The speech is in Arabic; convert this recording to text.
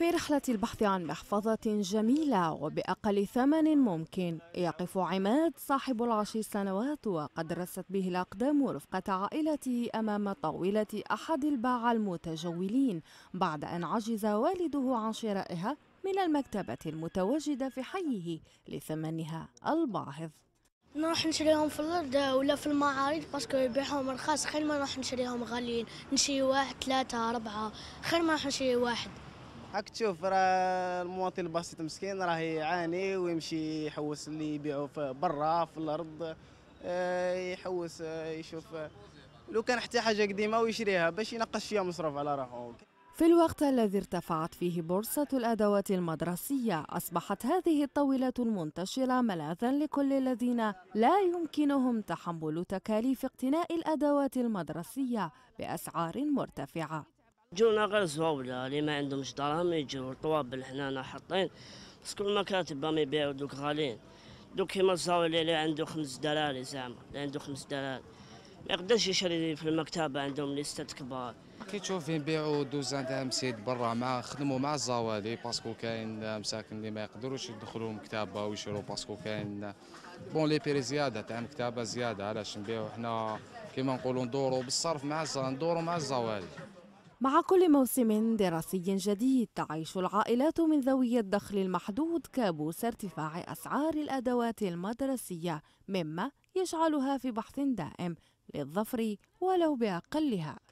في رحلة البحث عن محفظة جميلة وبأقل ثمن ممكن يقف عماد صاحب العشر سنوات وقد رست به الأقدام رفقة عائلته أمام طاولة أحد الباعة المتجولين بعد أن عجز والده عن شرائها من المكتبة المتواجدة في حيه لثمنها الباهظ نروح نشريهم في الأرض ولا في المعارض باسكو يبيعهم رخاص خير ما نروح نشريهم غاليين نشري واحد ثلاثة أربعة خير ما نروح نشري واحد هاك تشوف راه المواطن البسيط مسكين راه يعاني ويمشي يحوس اللي يبيعوا في برا في الارض آه، يحوس آه، يشوف آه، لو كان حتى حاجه قديمه ويشريها باش ينقص فيها مصروف على روحه في الوقت الذي ارتفعت فيه بورصة الأدوات المدرسية أصبحت هذه الطاولة المنتشرة ملاذا لكل الذين لا يمكنهم تحمل تكاليف اقتناء الأدوات المدرسية بأسعار مرتفعة جونا غير زواولة اللي ما عندهمش دراهم يجيو طوابل حنانا حاطين باسكو المكاتب ما يبيعو دوك غاليين دوك كيما الزاولي اللي عنده خمس دراري زعما اللي عنده خمس دراري ما يقدرش يشري في المكتبة عندهم ليستات كبار كي تشوف يبيعوا دوزان تاع مسيد برا مع خدموا مع الزوالي باسكو كاين مساكن اللي ما يقدروش يدخلوا مكتبة ويشروا باسكو كاين بون لي بيري زيادة تاع مكتبة زيادة علاش نبيعوا حنا كيما نقولوا ندوروا بالصرف مع الزوالي ندوروا مع الزوالي مع كل موسم دراسي جديد تعيش العائلات من ذوي الدخل المحدود كابوس ارتفاع أسعار الأدوات المدرسية مما يجعلها في بحث دائم للظفر ولو بأقلها